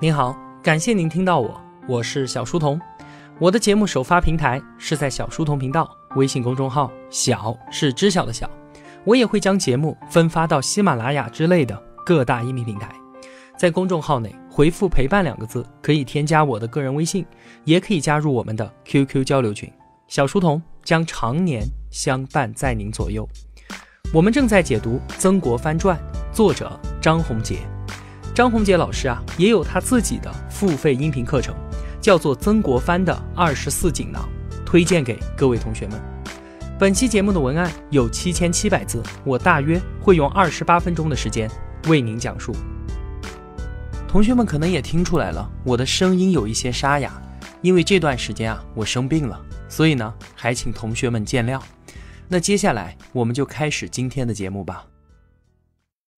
您好，感谢您听到我，我是小书童。我的节目首发平台是在小书童频道微信公众号，小是知晓的小。我也会将节目分发到喜马拉雅之类的各大音频平台。在公众号内回复“陪伴”两个字，可以添加我的个人微信，也可以加入我们的 QQ 交流群。小书童将常年相伴在您左右。我们正在解读《曾国藩传》，作者张宏杰。张红杰老师啊，也有他自己的付费音频课程，叫做《曾国藩的二十四锦囊》，推荐给各位同学们。本期节目的文案有七千七百字，我大约会用二十八分钟的时间为您讲述。同学们可能也听出来了，我的声音有一些沙哑，因为这段时间啊，我生病了，所以呢，还请同学们见谅。那接下来我们就开始今天的节目吧。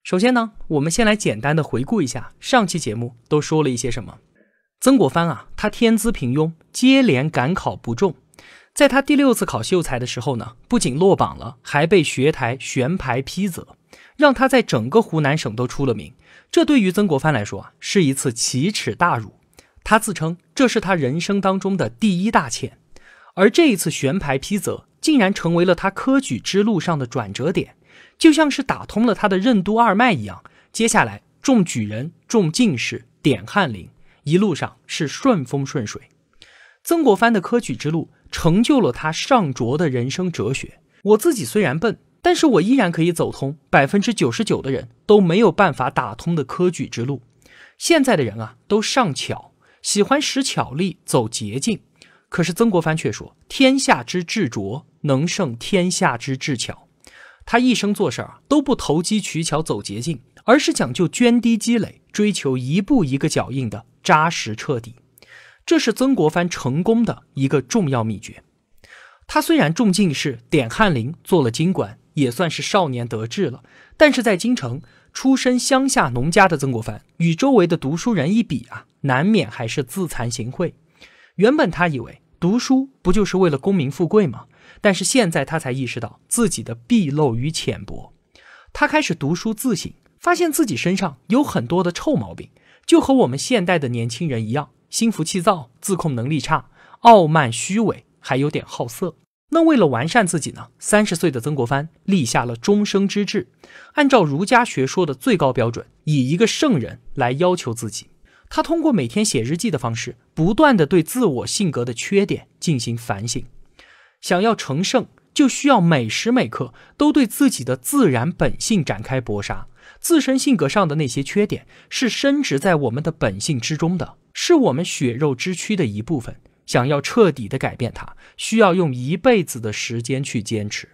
首先呢，我们先来简单的回顾一下上期节目都说了一些什么。曾国藩啊，他天资平庸，接连赶考不中。在他第六次考秀才的时候呢，不仅落榜了，还被学台悬牌批责，让他在整个湖南省都出了名。这对于曾国藩来说啊，是一次奇耻大辱。他自称这是他人生当中的第一大欠。而这一次悬牌批责，竟然成为了他科举之路上的转折点。就像是打通了他的任督二脉一样，接下来中举人、中进士、点翰林，一路上是顺风顺水。曾国藩的科举之路成就了他尚拙的人生哲学。我自己虽然笨，但是我依然可以走通百分之九十九的人都没有办法打通的科举之路。现在的人啊，都尚巧，喜欢使巧力走捷径，可是曾国藩却说：“天下之至拙，能胜天下之至巧。”他一生做事儿啊都不投机取巧走捷径，而是讲究涓滴积累，追求一步一个脚印的扎实彻底。这是曾国藩成功的一个重要秘诀。他虽然中进士、点翰林、做了京官，也算是少年得志了。但是在京城，出身乡下农家的曾国藩与周围的读书人一比啊，难免还是自惭形秽。原本他以为读书不就是为了功名富贵吗？但是现在他才意识到自己的纰漏与浅薄，他开始读书自省，发现自己身上有很多的臭毛病，就和我们现代的年轻人一样，心浮气躁，自控能力差，傲慢虚伪，还有点好色。那为了完善自己呢？三十岁的曾国藩立下了终生之志，按照儒家学说的最高标准，以一个圣人来要求自己。他通过每天写日记的方式，不断的对自我性格的缺点进行反省。想要成圣，就需要每时每刻都对自己的自然本性展开搏杀。自身性格上的那些缺点，是深植在我们的本性之中的是我们血肉之躯的一部分。想要彻底的改变它，需要用一辈子的时间去坚持。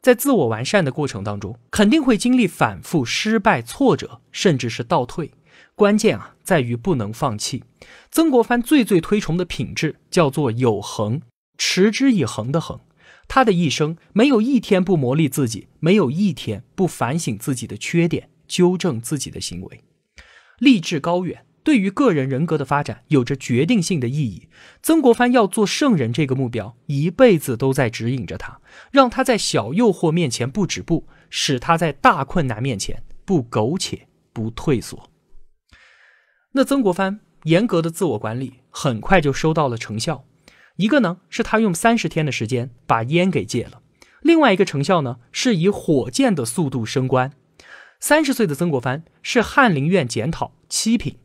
在自我完善的过程当中，肯定会经历反复、失败、挫折，甚至是倒退。关键啊，在于不能放弃。曾国藩最最推崇的品质，叫做有恒。持之以恒的恒，他的一生没有一天不磨砺自己，没有一天不反省自己的缺点，纠正自己的行为。立志高远，对于个人人格的发展有着决定性的意义。曾国藩要做圣人这个目标，一辈子都在指引着他，让他在小诱惑面前不止步，使他在大困难面前不苟且、不退缩。那曾国藩严格的自我管理，很快就收到了成效。一个呢是他用三十天的时间把烟给戒了，另外一个成效呢是以火箭的速度升官。三十岁的曾国藩是翰林院检讨七品，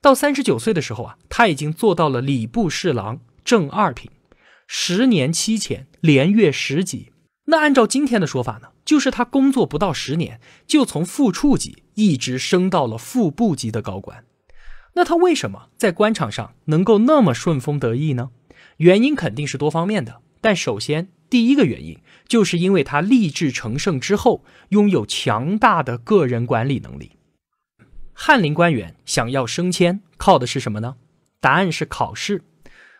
到三十九岁的时候啊，他已经做到了礼部侍郎正二品，十年七前，连月十级。那按照今天的说法呢，就是他工作不到十年，就从副处级一直升到了副部级的高官。那他为什么在官场上能够那么顺风得意呢？原因肯定是多方面的，但首先第一个原因就是因为他立志成圣之后，拥有强大的个人管理能力。翰林官员想要升迁，靠的是什么呢？答案是考试。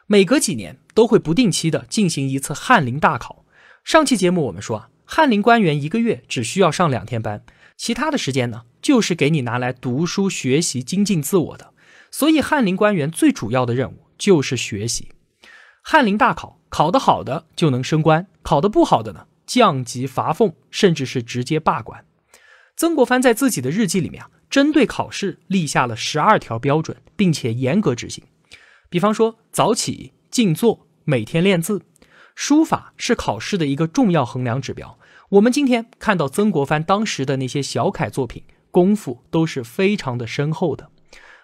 每隔几年都会不定期的进行一次翰林大考。上期节目我们说啊，翰林官员一个月只需要上两天班，其他的时间呢，就是给你拿来读书学习、精进自我的。所以翰林官员最主要的任务就是学习。翰林大考，考得好的就能升官，考得不好的呢，降级、罚俸，甚至是直接罢官。曾国藩在自己的日记里面啊，针对考试立下了十二条标准，并且严格执行。比方说早起静坐，每天练字，书法是考试的一个重要衡量指标。我们今天看到曾国藩当时的那些小楷作品，功夫都是非常的深厚的。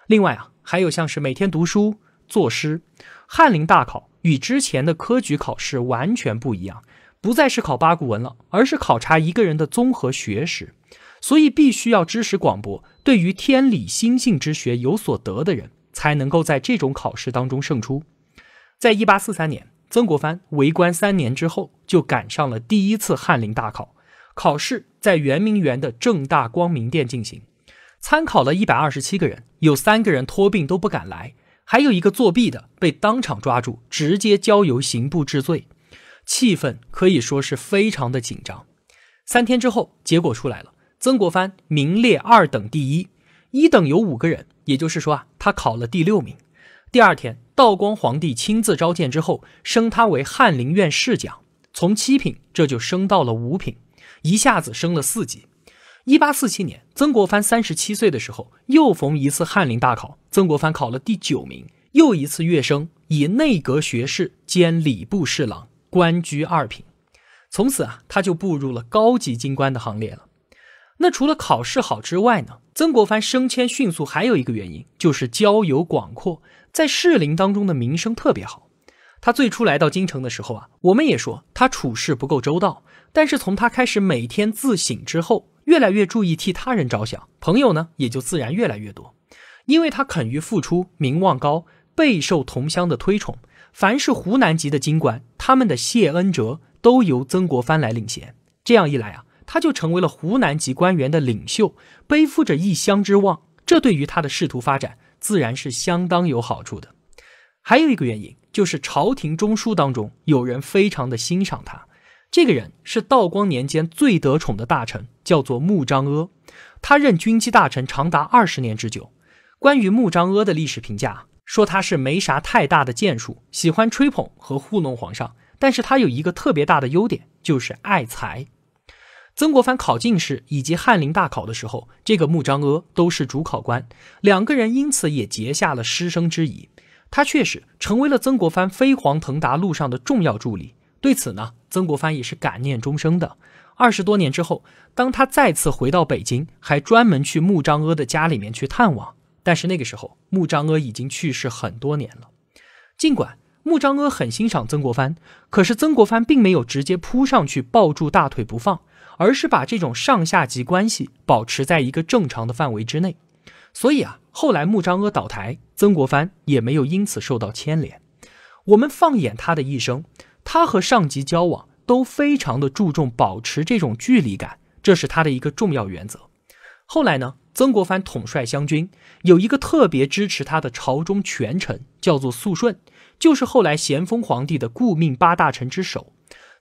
另外啊，还有像是每天读书作诗，翰林大考。与之前的科举考试完全不一样，不再是考八股文了，而是考察一个人的综合学识，所以必须要知识广博，对于天理心性之学有所得的人，才能够在这种考试当中胜出。在一八四三年，曾国藩为官三年之后，就赶上了第一次翰林大考，考试在圆明园的正大光明殿进行，参考了一百二十七个人，有三个人托病都不敢来。还有一个作弊的被当场抓住，直接交由刑部治罪，气氛可以说是非常的紧张。三天之后，结果出来了，曾国藩名列二等第一，一等有五个人，也就是说啊，他考了第六名。第二天，道光皇帝亲自召见之后，升他为翰林院侍讲，从七品这就升到了五品，一下子升了四级。一八四七年，曾国藩三十七岁的时候，又逢一次翰林大考，曾国藩考了第九名，又一次跃升，以内阁学士兼礼部侍郎，官居二品。从此啊，他就步入了高级京官的行列了。那除了考试好之外呢，曾国藩升迁迅速，还有一个原因就是交友广阔，在士林当中的名声特别好。他最初来到京城的时候啊，我们也说他处事不够周到，但是从他开始每天自省之后。越来越注意替他人着想，朋友呢也就自然越来越多。因为他肯于付出，名望高，备受同乡的推崇。凡是湖南籍的京官，他们的谢恩折都由曾国藩来领衔。这样一来啊，他就成为了湖南籍官员的领袖，背负着一乡之望。这对于他的仕途发展，自然是相当有好处的。还有一个原因，就是朝廷中枢当中有人非常的欣赏他。这个人是道光年间最得宠的大臣，叫做穆彰阿，他任军机大臣长达二十年之久。关于穆彰阿的历史评价，说他是没啥太大的建树，喜欢吹捧和糊弄皇上。但是他有一个特别大的优点，就是爱才。曾国藩考进士以及翰林大考的时候，这个穆彰阿都是主考官，两个人因此也结下了师生之谊。他确实成为了曾国藩飞黄腾达路上的重要助力。对此呢，曾国藩也是感念终生的。二十多年之后，当他再次回到北京，还专门去穆彰阿的家里面去探望。但是那个时候，穆彰阿已经去世很多年了。尽管穆彰阿很欣赏曾国藩，可是曾国藩并没有直接扑上去抱住大腿不放，而是把这种上下级关系保持在一个正常的范围之内。所以啊，后来穆彰阿倒台，曾国藩也没有因此受到牵连。我们放眼他的一生。他和上级交往都非常的注重保持这种距离感，这是他的一个重要原则。后来呢，曾国藩统帅湘军，有一个特别支持他的朝中权臣，叫做肃顺，就是后来咸丰皇帝的顾命八大臣之首。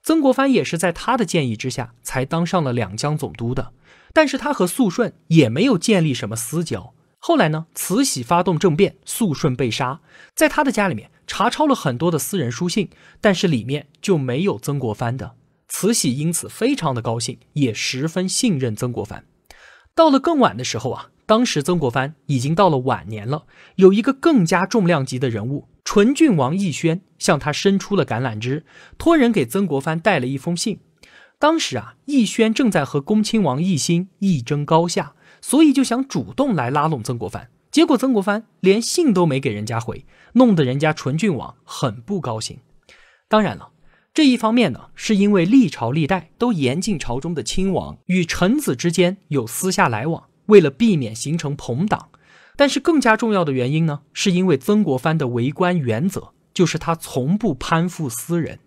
曾国藩也是在他的建议之下，才当上了两江总督的。但是他和肃顺也没有建立什么私交。后来呢，慈禧发动政变，肃顺被杀，在他的家里面。查抄了很多的私人书信，但是里面就没有曾国藩的。慈禧因此非常的高兴，也十分信任曾国藩。到了更晚的时候啊，当时曾国藩已经到了晚年了，有一个更加重量级的人物，纯郡王奕轩向他伸出了橄榄枝，托人给曾国藩带了一封信。当时啊，奕轩正在和恭亲王奕欣一争高下，所以就想主动来拉拢曾国藩。结果曾国藩连信都没给人家回，弄得人家纯郡王很不高兴。当然了，这一方面呢，是因为历朝历代都严禁朝中的亲王与臣子之间有私下来往，为了避免形成朋党。但是更加重要的原因呢，是因为曾国藩的为官原则就是他从不攀附私人。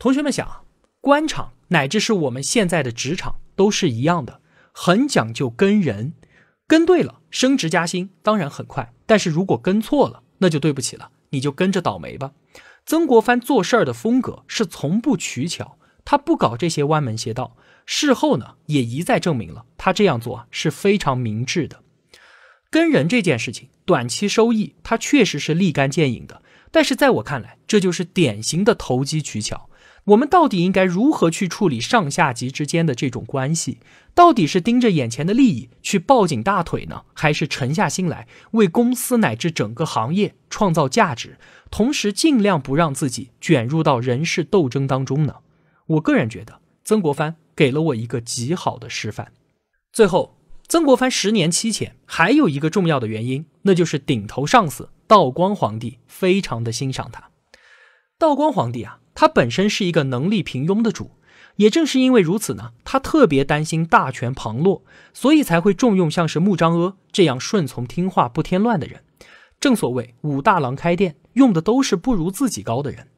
同学们想，官场乃至是我们现在的职场都是一样的，很讲究跟人。跟对了，升职加薪当然很快；但是如果跟错了，那就对不起了，你就跟着倒霉吧。曾国藩做事儿的风格是从不取巧，他不搞这些歪门邪道。事后呢，也一再证明了他这样做是非常明智的。跟人这件事情，短期收益他确实是立竿见影的，但是在我看来，这就是典型的投机取巧。我们到底应该如何去处理上下级之间的这种关系？到底是盯着眼前的利益去抱紧大腿呢，还是沉下心来为公司乃至整个行业创造价值，同时尽量不让自己卷入到人事斗争当中呢？我个人觉得，曾国藩给了我一个极好的示范。最后，曾国藩十年期前还有一个重要的原因，那就是顶头上司道光皇帝非常的欣赏他。道光皇帝啊。他本身是一个能力平庸的主，也正是因为如此呢，他特别担心大权旁落，所以才会重用像是穆彰阿这样顺从听话、不添乱的人。正所谓武大郎开店，用的都是不如自己高的人。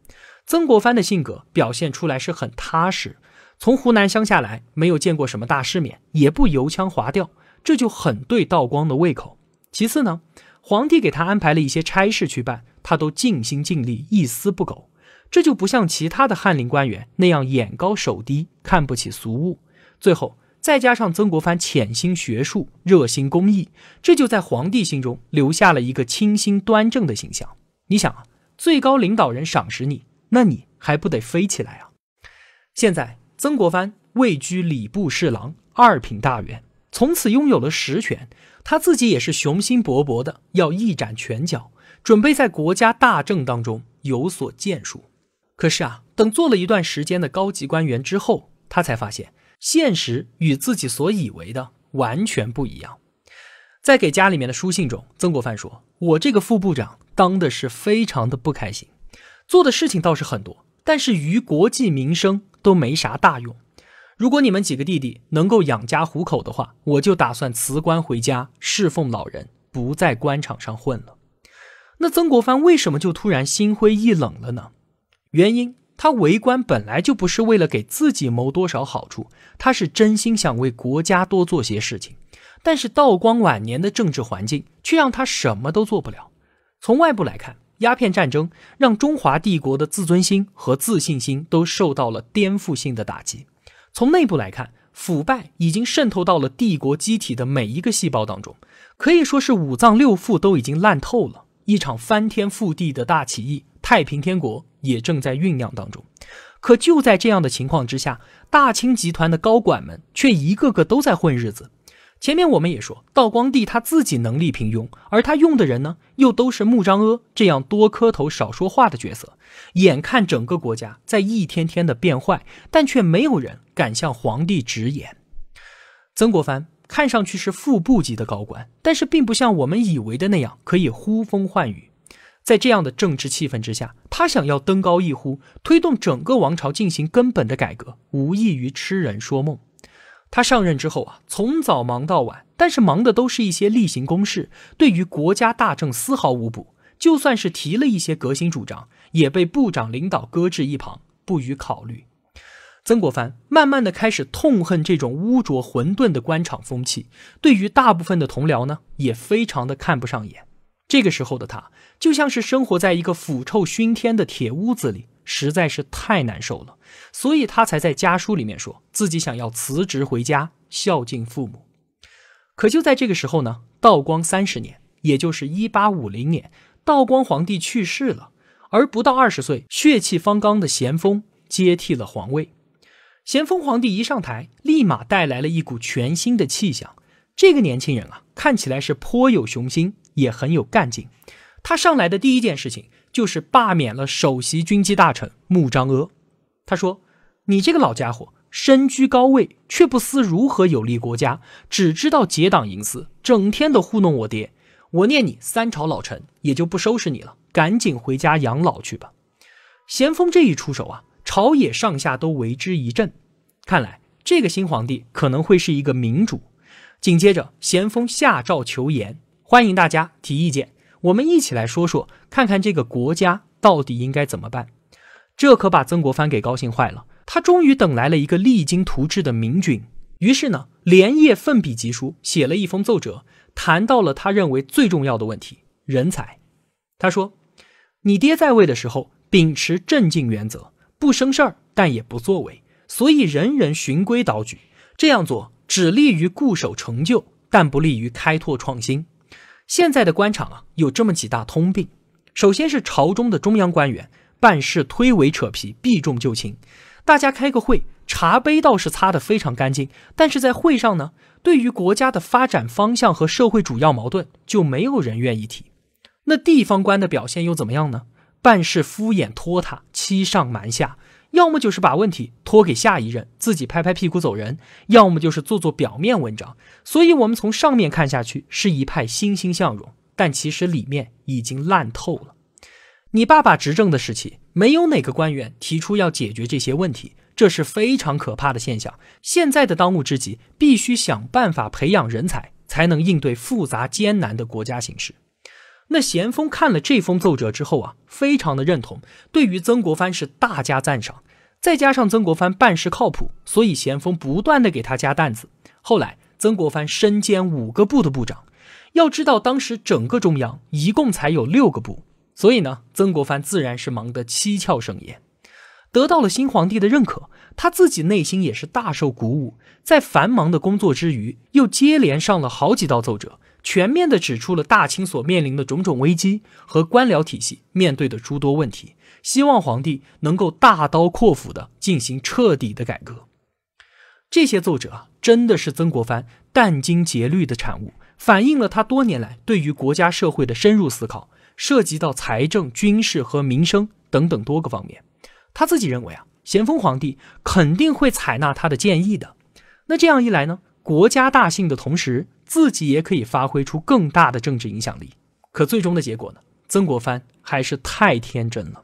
曾国藩的性格表现出来是很踏实，从湖南乡下来，没有见过什么大世面，也不油腔滑调，这就很对道光的胃口。其次呢，皇帝给他安排了一些差事去办，他都尽心尽力，一丝不苟。这就不像其他的翰林官员那样眼高手低，看不起俗物。最后再加上曾国藩潜心学术，热心公益，这就在皇帝心中留下了一个清新端正的形象。你想啊，最高领导人赏识你，那你还不得飞起来啊？现在曾国藩位居礼部侍郎，二品大员，从此拥有了实权。他自己也是雄心勃勃的，要一展拳脚，准备在国家大政当中有所建树。可是啊，等做了一段时间的高级官员之后，他才发现现实与自己所以为的完全不一样。在给家里面的书信中，曾国藩说：“我这个副部长当的是非常的不开心，做的事情倒是很多，但是于国计民生都没啥大用。如果你们几个弟弟能够养家糊口的话，我就打算辞官回家侍奉老人，不在官场上混了。”那曾国藩为什么就突然心灰意冷了呢？原因，他为官本来就不是为了给自己谋多少好处，他是真心想为国家多做些事情。但是道光晚年的政治环境却让他什么都做不了。从外部来看，鸦片战争让中华帝国的自尊心和自信心都受到了颠覆性的打击；从内部来看，腐败已经渗透到了帝国机体的每一个细胞当中，可以说是五脏六腑都已经烂透了。一场翻天覆地的大起义。太平天国也正在酝酿当中，可就在这样的情况之下，大清集团的高管们却一个个都在混日子。前面我们也说，道光帝他自己能力平庸，而他用的人呢，又都是穆彰阿这样多磕头少说话的角色。眼看整个国家在一天天的变坏，但却没有人敢向皇帝直言。曾国藩看上去是副部级的高官，但是并不像我们以为的那样可以呼风唤雨。在这样的政治气氛之下，他想要登高一呼，推动整个王朝进行根本的改革，无异于痴人说梦。他上任之后啊，从早忙到晚，但是忙的都是一些例行公事，对于国家大政丝毫无补。就算是提了一些革新主张，也被部长领导搁置一旁，不予考虑。曾国藩慢慢的开始痛恨这种污浊混沌的官场风气，对于大部分的同僚呢，也非常的看不上眼。这个时候的他，就像是生活在一个腐臭熏天的铁屋子里，实在是太难受了，所以他才在家书里面说自己想要辞职回家孝敬父母。可就在这个时候呢，道光三十年，也就是一八五零年，道光皇帝去世了，而不到二十岁、血气方刚的咸丰接替了皇位。咸丰皇帝一上台，立马带来了一股全新的气象。这个年轻人啊，看起来是颇有雄心。也很有干劲。他上来的第一件事情就是罢免了首席军机大臣穆彰阿。他说：“你这个老家伙，身居高位却不思如何有利国家，只知道结党营私，整天的糊弄我爹。我念你三朝老臣，也就不收拾你了，赶紧回家养老去吧。”咸丰这一出手啊，朝野上下都为之一振。看来这个新皇帝可能会是一个明主。紧接着，咸丰下诏求言。欢迎大家提意见，我们一起来说说，看看这个国家到底应该怎么办。这可把曾国藩给高兴坏了，他终于等来了一个励精图治的明君。于是呢，连夜奋笔疾书写了一封奏折，谈到了他认为最重要的问题——人才。他说：“你爹在位的时候，秉持镇静原则，不生事儿，但也不作为，所以人人循规蹈矩。这样做只利于固守成就，但不利于开拓创新。”现在的官场啊，有这么几大通病。首先是朝中的中央官员，办事推诿扯皮，避重就轻。大家开个会，茶杯倒是擦得非常干净，但是在会上呢，对于国家的发展方向和社会主要矛盾，就没有人愿意提。那地方官的表现又怎么样呢？办事敷衍拖沓，欺上瞒下。要么就是把问题托给下一任，自己拍拍屁股走人；要么就是做做表面文章。所以，我们从上面看下去是一派欣欣向荣，但其实里面已经烂透了。你爸爸执政的时期，没有哪个官员提出要解决这些问题，这是非常可怕的现象。现在的当务之急，必须想办法培养人才，才能应对复杂艰难的国家形势。那咸丰看了这封奏折之后啊，非常的认同，对于曾国藩是大加赞赏。再加上曾国藩办事靠谱，所以咸丰不断的给他加担子。后来，曾国藩身兼五个部的部长，要知道当时整个中央一共才有六个部，所以呢，曾国藩自然是忙得七窍生烟。得到了新皇帝的认可，他自己内心也是大受鼓舞。在繁忙的工作之余，又接连上了好几道奏折。全面地指出了大清所面临的种种危机和官僚体系面对的诸多问题，希望皇帝能够大刀阔斧地进行彻底的改革。这些奏折啊，真的是曾国藩殚精竭虑的产物，反映了他多年来对于国家社会的深入思考，涉及到财政、军事和民生等等多个方面。他自己认为啊，咸丰皇帝肯定会采纳他的建议的。那这样一来呢，国家大幸的同时。自己也可以发挥出更大的政治影响力，可最终的结果呢？曾国藩还是太天真了。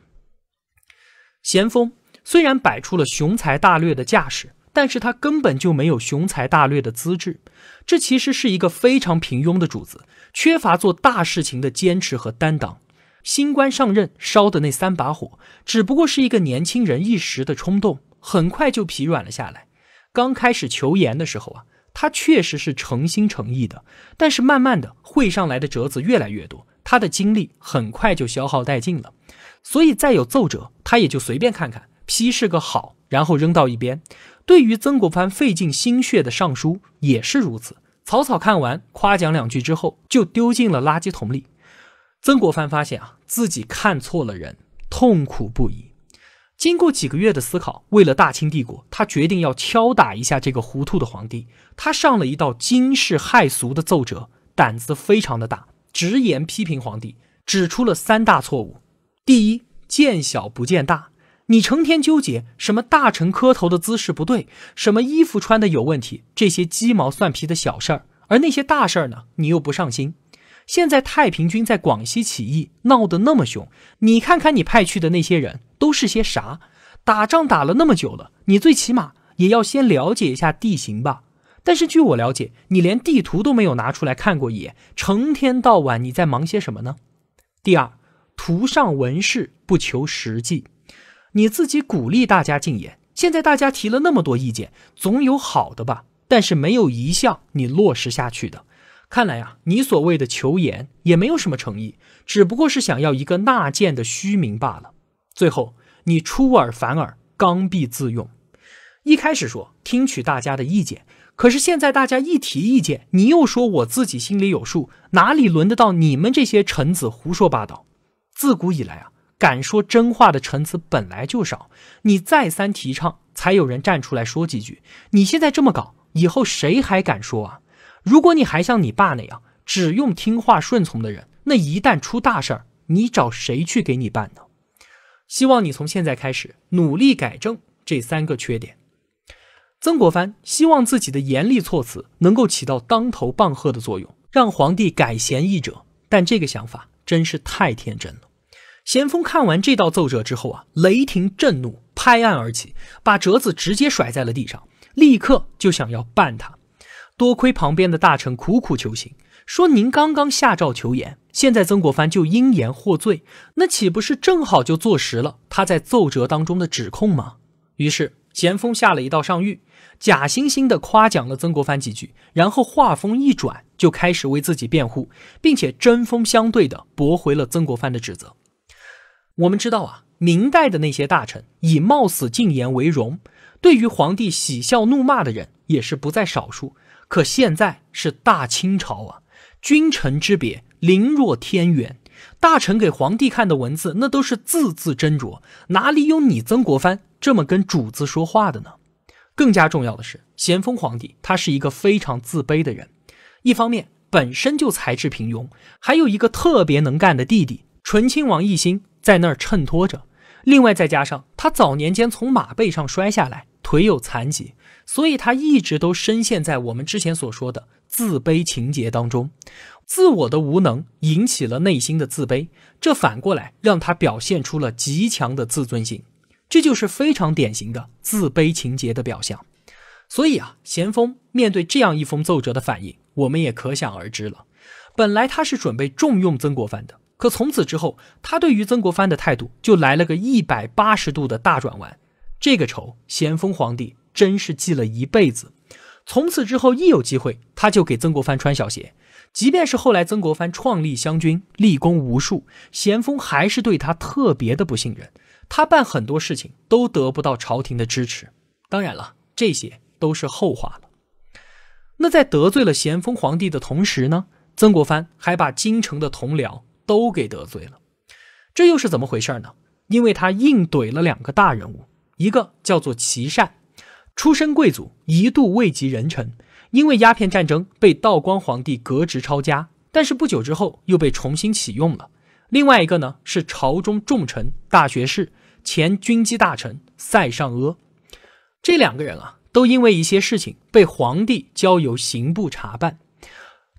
咸丰虽然摆出了雄才大略的架势，但是他根本就没有雄才大略的资质，这其实是一个非常平庸的主子，缺乏做大事情的坚持和担当。新官上任烧的那三把火，只不过是一个年轻人一时的冲动，很快就疲软了下来。刚开始求言的时候啊。他确实是诚心诚意的，但是慢慢的会上来的折子越来越多，他的精力很快就消耗殆尽了，所以再有奏折，他也就随便看看，批示个好，然后扔到一边。对于曾国藩费尽心血的上书也是如此，草草看完，夸奖两句之后，就丢进了垃圾桶里。曾国藩发现啊，自己看错了人，痛苦不已。经过几个月的思考，为了大清帝国，他决定要敲打一下这个糊涂的皇帝。他上了一道惊世骇俗的奏折，胆子非常的大，直言批评皇帝，指出了三大错误。第一，见小不见大，你成天纠结什么大臣磕头的姿势不对，什么衣服穿的有问题，这些鸡毛蒜皮的小事儿，而那些大事儿呢，你又不上心。现在太平军在广西起义，闹得那么凶。你看看你派去的那些人都是些啥？打仗打了那么久了，你最起码也要先了解一下地形吧。但是据我了解，你连地图都没有拿出来看过一眼。成天到晚你在忙些什么呢？第二，图上文饰不求实际。你自己鼓励大家进言，现在大家提了那么多意见，总有好的吧？但是没有一项你落实下去的。看来呀，你所谓的求言也没有什么诚意，只不过是想要一个纳谏的虚名罢了。最后，你出尔反尔，刚愎自用。一开始说听取大家的意见，可是现在大家一提意见，你又说我自己心里有数，哪里轮得到你们这些臣子胡说八道？自古以来啊，敢说真话的臣子本来就少，你再三提倡，才有人站出来说几句。你现在这么搞，以后谁还敢说啊？如果你还像你爸那样只用听话顺从的人，那一旦出大事儿，你找谁去给你办呢？希望你从现在开始努力改正这三个缺点。曾国藩希望自己的严厉措辞能够起到当头棒喝的作用，让皇帝改弦易辙。但这个想法真是太天真了。咸丰看完这道奏折之后啊，雷霆震怒，拍案而起，把折子直接甩在了地上，立刻就想要办他。多亏旁边的大臣苦苦求情，说您刚刚下诏求言，现在曾国藩就因言获罪，那岂不是正好就坐实了他在奏折当中的指控吗？于是咸丰下了一道上谕，假惺惺地夸奖了曾国藩几句，然后话锋一转，就开始为自己辩护，并且针锋相对地驳回了曾国藩的指责。我们知道啊，明代的那些大臣以冒死进言为荣，对于皇帝喜笑怒骂的人也是不在少数。可现在是大清朝啊，君臣之别，凌若天渊。大臣给皇帝看的文字，那都是字字斟酌，哪里有你曾国藩这么跟主子说话的呢？更加重要的是，咸丰皇帝他是一个非常自卑的人，一方面本身就才智平庸，还有一个特别能干的弟弟醇亲王奕欣在那儿衬托着，另外再加上他早年间从马背上摔下来，腿有残疾。所以他一直都深陷在我们之前所说的自卑情节当中，自我的无能引起了内心的自卑，这反过来让他表现出了极强的自尊心，这就是非常典型的自卑情节的表象。所以啊，咸丰面对这样一封奏折的反应，我们也可想而知了。本来他是准备重用曾国藩的，可从此之后，他对于曾国藩的态度就来了个一百八十度的大转弯。这个仇，咸丰皇帝。真是记了一辈子。从此之后，一有机会，他就给曾国藩穿小鞋。即便是后来曾国藩创立湘军，立功无数，咸丰还是对他特别的不信任。他办很多事情都得不到朝廷的支持。当然了，这些都是后话了。那在得罪了咸丰皇帝的同时呢，曾国藩还把京城的同僚都给得罪了。这又是怎么回事呢？因为他硬怼了两个大人物，一个叫做琦善。出身贵族，一度位极人臣，因为鸦片战争被道光皇帝革职抄家，但是不久之后又被重新启用了。另外一个呢是朝中重臣、大学士、前军机大臣塞尚阿，这两个人啊，都因为一些事情被皇帝交由刑部查办，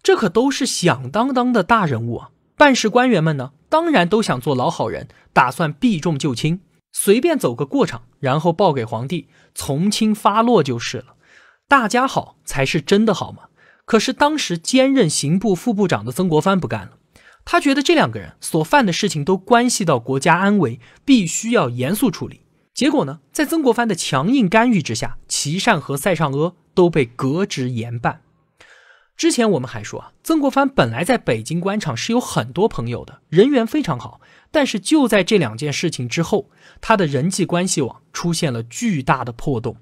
这可都是响当当的大人物啊！办事官员们呢，当然都想做老好人，打算避重就轻。随便走个过场，然后报给皇帝，从轻发落就是了。大家好才是真的好嘛。可是当时兼任刑部副部长的曾国藩不干了，他觉得这两个人所犯的事情都关系到国家安危，必须要严肃处理。结果呢，在曾国藩的强硬干预之下，琦善和塞尚阿都被革职严办。之前我们还说啊，曾国藩本来在北京官场是有很多朋友的，人缘非常好。但是就在这两件事情之后，他的人际关系网出现了巨大的破洞。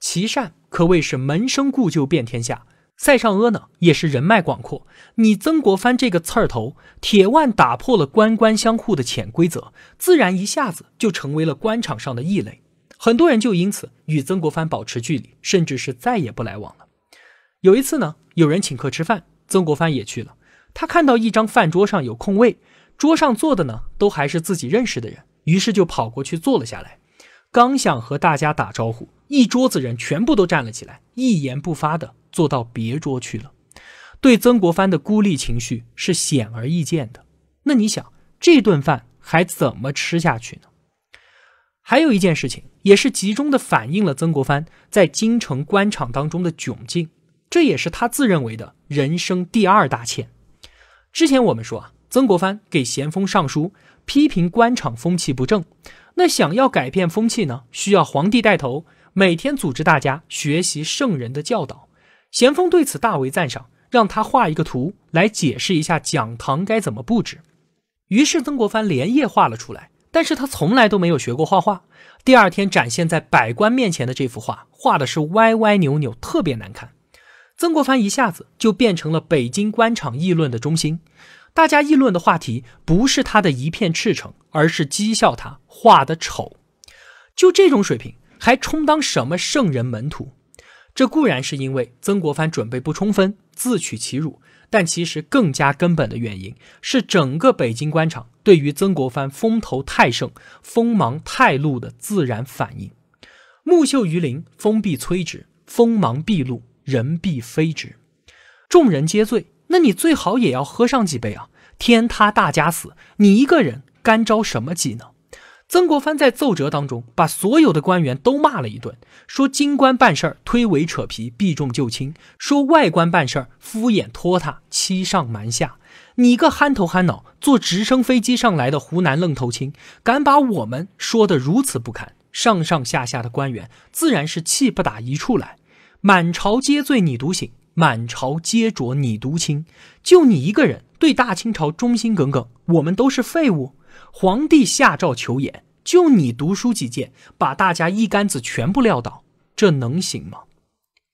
琦善可谓是门生故旧遍天下，塞上阿呢也是人脉广阔。你曾国藩这个刺儿头，铁腕打破了官官相护的潜规则，自然一下子就成为了官场上的异类。很多人就因此与曾国藩保持距离，甚至是再也不来往了。有一次呢。有人请客吃饭，曾国藩也去了。他看到一张饭桌上有空位，桌上坐的呢都还是自己认识的人，于是就跑过去坐了下来。刚想和大家打招呼，一桌子人全部都站了起来，一言不发的坐到别桌去了。对曾国藩的孤立情绪是显而易见的。那你想，这顿饭还怎么吃下去呢？还有一件事情，也是集中的反映了曾国藩在京城官场当中的窘境。这也是他自认为的人生第二大欠。之前我们说啊，曾国藩给咸丰上书，批评官场风气不正。那想要改变风气呢，需要皇帝带头，每天组织大家学习圣人的教导。咸丰对此大为赞赏，让他画一个图来解释一下讲堂该怎么布置。于是曾国藩连夜画了出来，但是他从来都没有学过画画。第二天展现在百官面前的这幅画，画的是歪歪扭扭，特别难看。曾国藩一下子就变成了北京官场议论的中心，大家议论的话题不是他的一片赤诚，而是讥笑他画的丑。就这种水平，还充当什么圣人门徒？这固然是因为曾国藩准备不充分，自取其辱，但其实更加根本的原因是整个北京官场对于曾国藩风头太盛、锋芒太露的自然反应。木秀于林，风必摧之；锋芒毕露。人必非之，众人皆醉，那你最好也要喝上几杯啊！天塌大家死，你一个人干着什么急呢？曾国藩在奏折当中把所有的官员都骂了一顿，说京官办事儿推诿扯皮，避重就轻；说外官办事儿敷衍拖沓，欺上瞒下。你个憨头憨脑坐直升飞机上来的湖南愣头青，敢把我们说的如此不堪，上上下下的官员自然是气不打一处来。满朝皆醉你独醒，满朝皆浊你独清，就你一个人对大清朝忠心耿耿，我们都是废物。皇帝下诏求言，就你读书几件，把大家一竿子全部撂倒，这能行吗？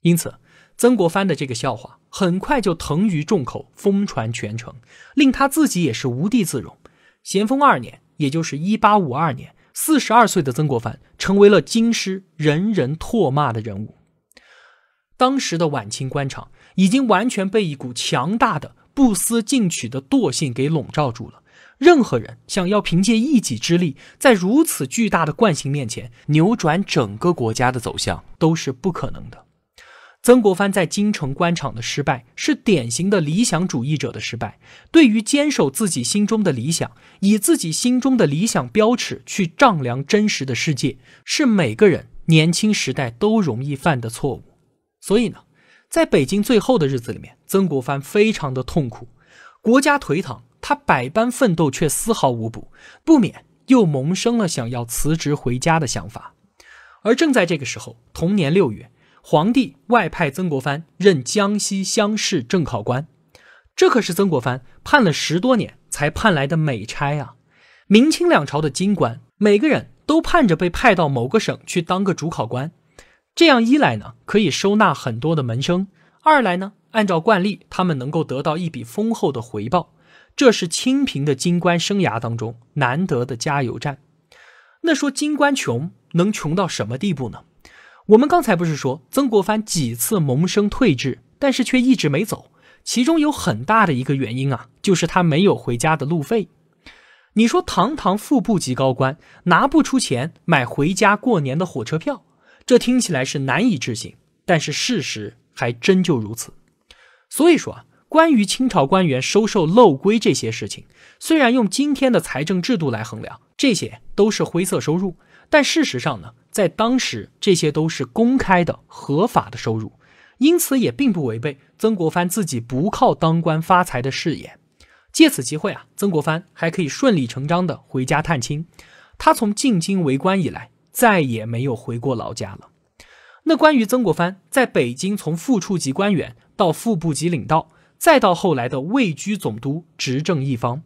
因此，曾国藩的这个笑话很快就腾于众口，风传全城，令他自己也是无地自容。咸丰二年，也就是1852年，四十二岁的曾国藩成为了京师人人唾骂的人物。当时的晚清官场已经完全被一股强大的不思进取的惰性给笼罩住了。任何人想要凭借一己之力在如此巨大的惯性面前扭转整个国家的走向，都是不可能的。曾国藩在京城官场的失败，是典型的理想主义者的失败。对于坚守自己心中的理想，以自己心中的理想标尺去丈量真实的世界，是每个人年轻时代都容易犯的错误。所以呢，在北京最后的日子里面，曾国藩非常的痛苦，国家颓唐，他百般奋斗却丝毫无补，不免又萌生了想要辞职回家的想法。而正在这个时候，同年六月，皇帝外派曾国藩任江西乡试正考官，这可是曾国藩判了十多年才判来的美差啊！明清两朝的京官，每个人都盼着被派到某个省去当个主考官。这样一来呢，可以收纳很多的门生；二来呢，按照惯例，他们能够得到一笔丰厚的回报。这是清贫的京官生涯当中难得的加油站。那说京官穷，能穷到什么地步呢？我们刚才不是说曾国藩几次萌生退志，但是却一直没走，其中有很大的一个原因啊，就是他没有回家的路费。你说堂堂副部级高官，拿不出钱买回家过年的火车票？这听起来是难以置信，但是事实还真就如此。所以说啊，关于清朝官员收受漏规这些事情，虽然用今天的财政制度来衡量，这些都是灰色收入，但事实上呢，在当时这些都是公开的、合法的收入，因此也并不违背曾国藩自己不靠当官发财的誓言。借此机会啊，曾国藩还可以顺理成章地回家探亲。他从进京为官以来。再也没有回过老家了。那关于曾国藩在北京从副处级官员到副部级领导，再到后来的位居总督、执政一方，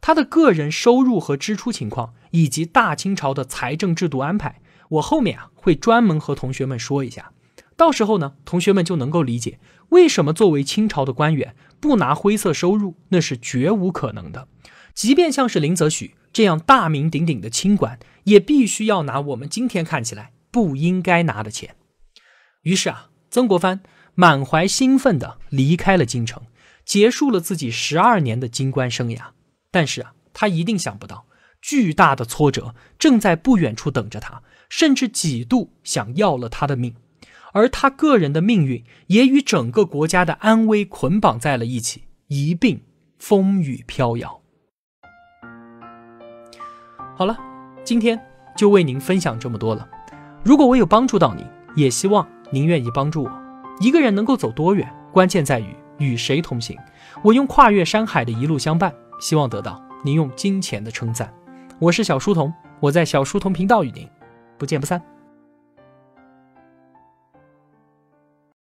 他的个人收入和支出情况，以及大清朝的财政制度安排，我后面啊会专门和同学们说一下。到时候呢，同学们就能够理解为什么作为清朝的官员不拿灰色收入那是绝无可能的。即便像是林则徐这样大名鼎鼎的清官。也必须要拿我们今天看起来不应该拿的钱。于是啊，曾国藩满怀兴奋的离开了京城，结束了自己十二年的京官生涯。但是啊，他一定想不到，巨大的挫折正在不远处等着他，甚至几度想要了他的命。而他个人的命运也与整个国家的安危捆绑在了一起，一并风雨飘摇。好了。今天就为您分享这么多了。如果我有帮助到您，也希望您愿意帮助我。一个人能够走多远，关键在于与谁同行。我用跨越山海的一路相伴，希望得到您用金钱的称赞。我是小书童，我在小书童频道与您不见不散。